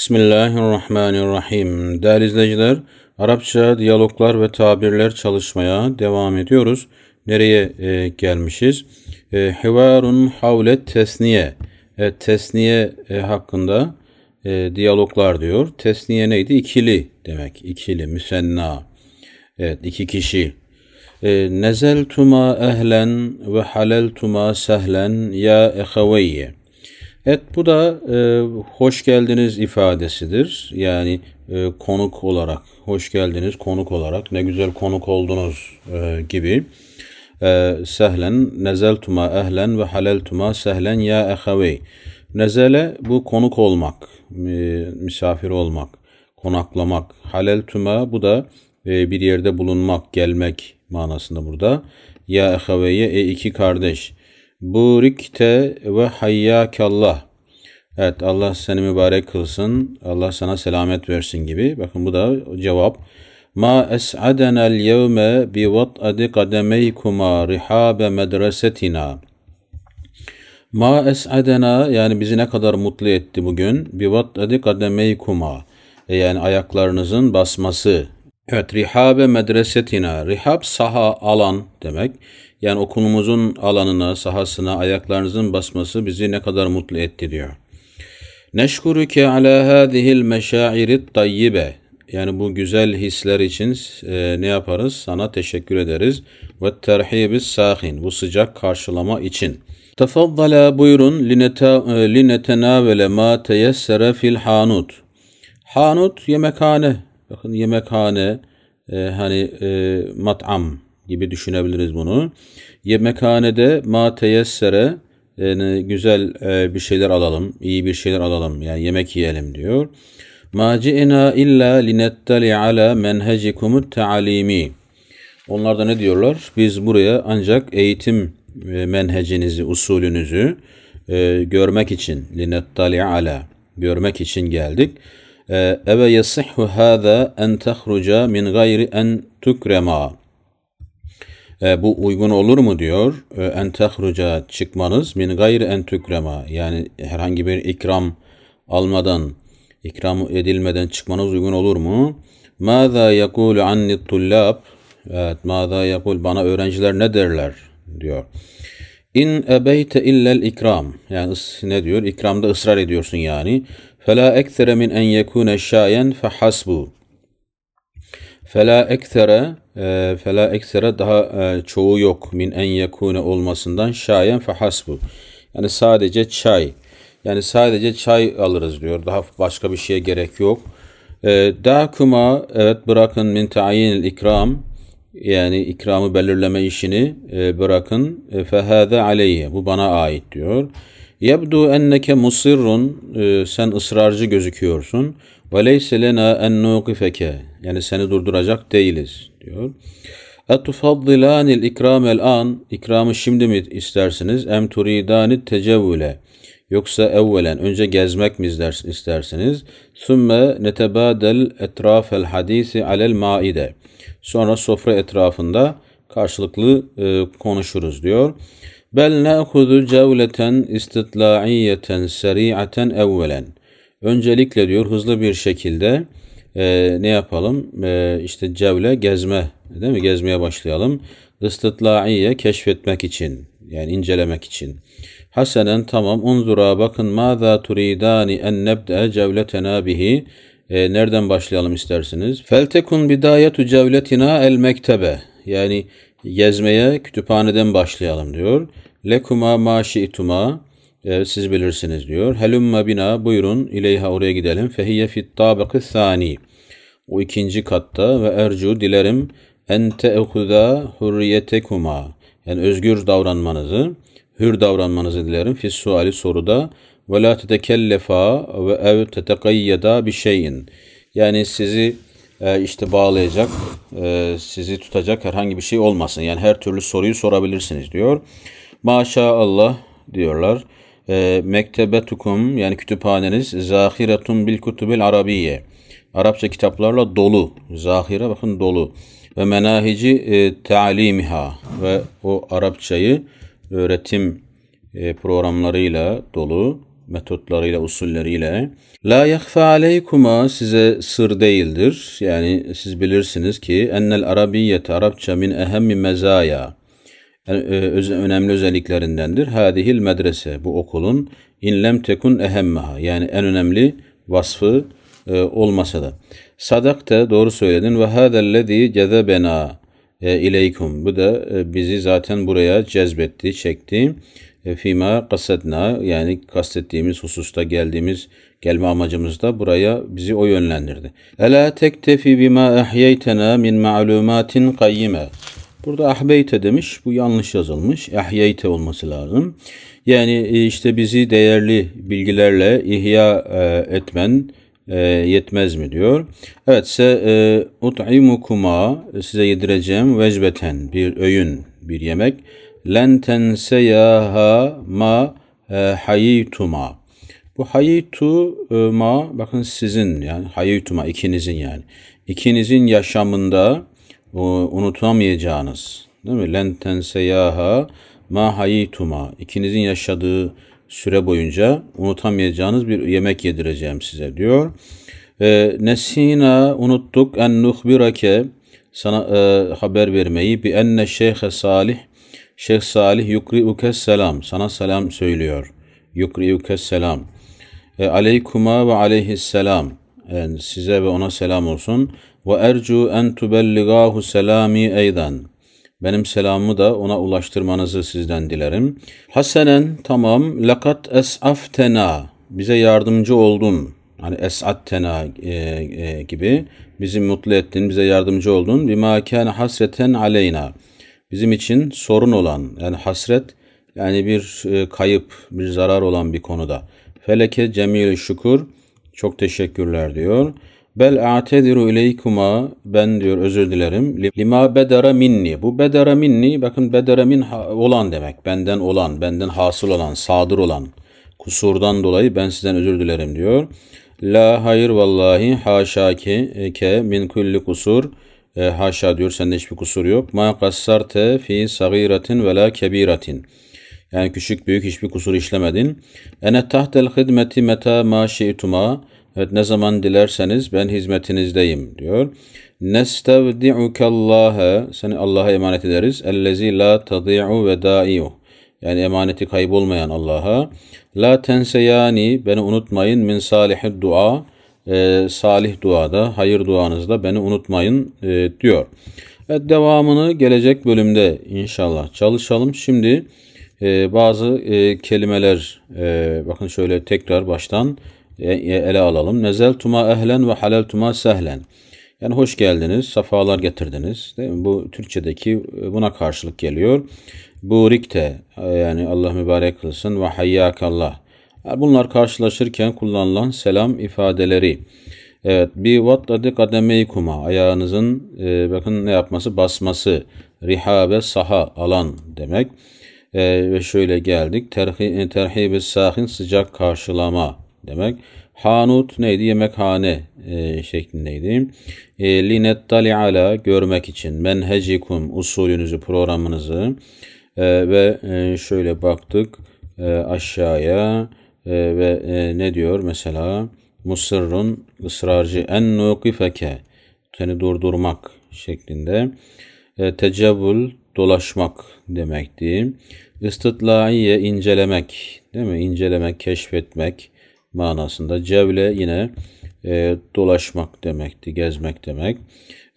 Bismillahirrahmanirrahim. Değerli izleyiciler, Arapça diyaloglar ve tabirler çalışmaya devam ediyoruz. Nereye e, gelmişiz? E, Hivarun havle tesniye. E, tesniye e, hakkında e, diyaloglar diyor. Tesniye neydi? İkili demek. İkili, müsenna. Evet, iki kişi. E, Nezeltuma ehlen ve haleltuma sehlen ya eheveyye. Evet bu da e, hoş geldiniz ifadesidir. Yani e, konuk olarak, hoş geldiniz konuk olarak, ne güzel konuk oldunuz e, gibi. E, sehlen, nezeltuma ehlen ve haleltuma sehlen ya ehavey. Nezele bu konuk olmak, e, misafir olmak, konaklamak. Haleltuma bu da e, bir yerde bulunmak, gelmek manasında burada. Ya ehaveye, e iki kardeş burikte ve hayyakallah. Evet Allah seni mübarek kılsın. Allah sana selamet versin gibi. Bakın bu da cevap. Ma es'adena al yevme bi vat'adi kademeykuma rihabe medresetina. Ma es'adena yani bizi ne kadar mutlu etti bugün. Bi vat'adi kademeykuma. E yani ayaklarınızın basması Evet, rihabe medresetina. Rihab saha, alan demek. Yani okulumuzun alanına, sahasına ayaklarınızın basması bizi ne kadar mutlu etti diyor. Neşkuruke ala hadihil meşairit tayyibe. Yani bu güzel hisler için e, ne yaparız? Sana teşekkür ederiz. Ve terhibis sahin. Bu sıcak karşılama için. Tefaddala buyurun e, linetenavele ma teyessere fil hanut. Hanut yemekhane Bakın yemekhane, e, hani e, mat'am gibi düşünebiliriz bunu. Yemekhanede ma teyessere yani güzel e, bir şeyler alalım, iyi bir şeyler alalım. Yani yemek yiyelim diyor. Ma ci'na illa linettali ala menhecikumut ta'alimi. Onlar da ne diyorlar? Biz buraya ancak eğitim e, menhecinizi, usulünüzü e, görmek için linettali ala görmek için geldik. Eve yasihhu hâzâ en tehruca min gayri en tukrema. Ee, bu uygun olur mu diyor. E, en tehruca çıkmanız min gayri en tukrema. Yani herhangi bir ikram almadan, ikram edilmeden çıkmanız uygun olur mu? Mâzâ yakul anni tullâb. Evet, mâzâ yakul bana öğrenciler ne derler diyor. İn ebeyte illel ikram. Yani ne diyor? İkramda ısrar ediyorsun yani. فَلَا اَكْثَرَ مِنْ اَنْ يَكُونَ شَايَنْ فَحَسْبُ Fela ektere, e, fela ekstere daha e, çoğu yok. Min en yekune olmasından şayen fehasbu. Yani sadece çay. Yani sadece çay alırız diyor. Daha başka bir şeye gerek yok. E, da kuma evet bırakın min ta'yin ikram yani ikramı belirleme işini e, bırakın. E, Fehâde aleyhi. Bu bana ait diyor. Yebdu enneke musirrun e, sen ısrarcı gözüküyorsun. Ve leyse lena en nuqifeke. Yani seni durduracak değiliz diyor. Etufaddilanil ikramel an. ikramı şimdi mi istersiniz? Em turidani tecevvüle. Yoksa evvelen önce gezmek mi istersiniz? Sümme netebadel etrafel hadisi alel maide. Sonra sofra etrafında karşılıklı e, konuşuruz diyor. Bel nâhudu cevleten istitla'iyeten seri'aten evvelen. Öncelikle diyor hızlı bir şekilde e, ne yapalım? E, işte cevle gezme değil mi? Gezmeye başlayalım. İstitla'iye keşfetmek için yani incelemek için. Hasenen tamam unzura bakın mâzâ turidani en nebde'e cevletena bihi. E, nereden başlayalım istersiniz? Feltekun bidayetu cevletina el mektebe. Yani Gezmeye kütüphaneden başlayalım diyor. Lekuma maşi'tuma e, siz bilirsiniz diyor. Helumma bina buyurun ileyha oraya gidelim. Fehiye fit tabakı sani. O ikinci katta ve ercu dilerim en te'ekuda hurriyetekuma. Yani özgür davranmanızı, hür davranmanızı dilerim. Fis suali soruda ve la tetekellefa ve ev tetekayyeda bir şeyin. Yani sizi e, işte bağlayacak, e, sizi tutacak herhangi bir şey olmasın. Yani her türlü soruyu sorabilirsiniz diyor. Maşallah diyorlar. E, mektebetukum yani kütüphaneniz zahiretun bil kutubil arabiye. Arapça kitaplarla dolu. Zahire bakın dolu. Ve menahici e, talimiha ve o Arapçayı öğretim e, programlarıyla dolu metotlarıyla, usulleriyle. La yahfa aleykuma size sır değildir. Yani siz bilirsiniz ki ennel arabiyyet Arapça min ehemmi mezaya. E, önemli özelliklerindendir. Hadihil medrese bu okulun inlem tekun ehemmaha. Yani en önemli vasfı e, olmasa da. Sadakte doğru söyledin ve hadellezî cezebena e, ileykum. Bu da bizi zaten buraya cezbetti, çekti. E, Fima kasetna yani kastettiğimiz hususta geldiğimiz gelme amacımızda buraya bizi o yönlendirdi. Ela tektefi bima ehyeytena min ma'lumatin kayyime. Burada ahbeyte demiş. Bu yanlış yazılmış. Ahyeyte olması lazım. Yani e, işte bizi değerli bilgilerle ihya e, etmen yetmez mi diyor. Evet se ut'imukuma size yedireceğim vecbeten bir öğün bir yemek len tenseyaha ma e, hayituma. Bu hayitu e, bakın sizin yani hayituma ikinizin yani. ikinizin yaşamında unutamayacağınız değil mi? Len tenseyaha ma hayituma. İkinizin yaşadığı süre boyunca unutamayacağınız bir yemek yedireceğim size diyor. E, nesina unuttuk en nuhbirake sana e, haber vermeyi bi enne şeyhe salih Şeyh Salih yukri'ukes selam. Sana selam söylüyor. Yukri'ukes selam. E, aleykuma ve aleyhisselam. Yani size ve ona selam olsun. Ve ercu en tubelligahu selami eydan. Benim selamımı da ona ulaştırmanızı sizden dilerim. Hasenen tamam. Lakat esaftena. Bize yardımcı oldun. Hani esattena e, e, gibi. Bizi mutlu ettin, bize yardımcı oldun. Bima kâne hasreten aleyna bizim için sorun olan yani hasret yani bir e, kayıp, bir zarar olan bir konuda. Feleke cemil şukur çok teşekkürler diyor. Bel a'tediru ileykuma ben diyor özür dilerim. Lima bedara minni. Bu bedara minni bakın bedara min olan demek. Benden olan, benden hasıl olan, sadır olan. Kusurdan dolayı ben sizden özür dilerim diyor. La hayır vallahi haşa ki e, ke min kulli kusur e, haşa diyor sende hiçbir kusur yok. Ma kassarte fi sagiratin ve la kebiratin. Yani küçük büyük hiçbir kusur işlemedin. Ene tahtel hidmeti meta ma şi'tuma. Evet ne zaman dilerseniz ben hizmetinizdeyim diyor. Nestevdi'ukallâhe. Seni Allah'a emanet ederiz. Ellezî la tadî'u ve dâ'i'u. Yani emaneti kaybolmayan Allah'a. La tenseyani. Beni unutmayın. Min salihid dua e, salih duada, hayır duanızda beni unutmayın e, diyor. Evet, devamını gelecek bölümde inşallah çalışalım. Şimdi e, bazı e, kelimeler, e, bakın şöyle tekrar baştan e, e ele alalım. Nezel tuma ehlen ve halal tuma sehlen. Yani hoş geldiniz, safalar getirdiniz. Değil mi? Bu Türkçedeki e, buna karşılık geliyor. Burikte, e, yani Allah mübarek kılsın ve hayyakallah. Bunlar karşılaşırken kullanılan selam ifadeleri. Evet, bir bi ademeyi kuma, ayağınızın e, bakın ne yapması basması, rihabe saha alan demek. E, ve şöyle geldik. Terhi, e, terhibi sahin sıcak karşılama demek. Hanut neydi? Yemekhane e, şeklindeydi. E, linettali ala görmek için menhecikum usulünüzü, programınızı e, ve e, şöyle baktık e, aşağıya e, ve e, ne diyor mesela? Musirrun ısrarcı en nukifeke seni durdurmak şeklinde. E, ee, tecevül dolaşmak demekti. İstitlaiye incelemek değil mi? İncelemek, keşfetmek manasında. Cevle yine e, dolaşmak demekti, gezmek demek.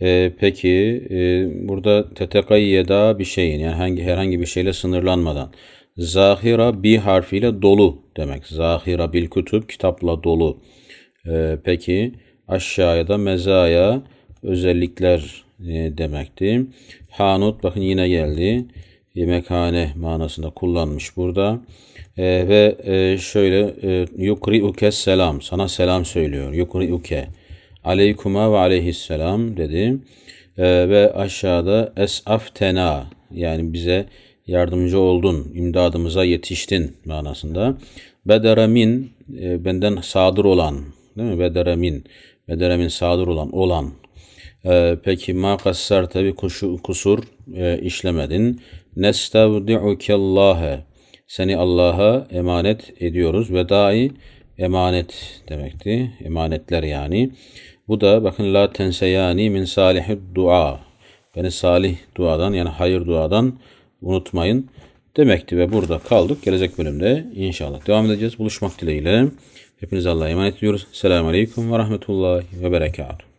E, peki e, burada tetekayye da bir şeyin yani hangi herhangi bir şeyle sınırlanmadan Zahira bir harfiyle dolu demek. Zahira bil kütüb kitapla dolu. Ee, peki aşağıya da mezaya özellikler e, demekti. Hanut bakın yine geldi. Yemekhane manasında kullanmış burada. E, ve e, şöyle e, uke selam sana selam söylüyor. uke. aleykuma ve aleyhisselam dedi. E, ve aşağıda esaftena yani bize yardımcı oldun, imdadımıza yetiştin manasında. Bederemin e, benden sadır olan, değil mi? Bederemin, bederemin sadır olan, olan. E, peki ma kassar tabi kuşu, kusur e, işlemedin. Nestavdi'ukellâhe seni Allah'a emanet ediyoruz. Vedai emanet demekti. Emanetler yani. Bu da bakın la tenseyani min salih dua. Beni salih duadan yani hayır duadan unutmayın demekti ve burada kaldık. Gelecek bölümde inşallah devam edeceğiz. Buluşmak dileğiyle. Hepinize Allah'a emanet ediyoruz. Selamun Aleyküm ve Rahmetullahi ve Berekatuhu.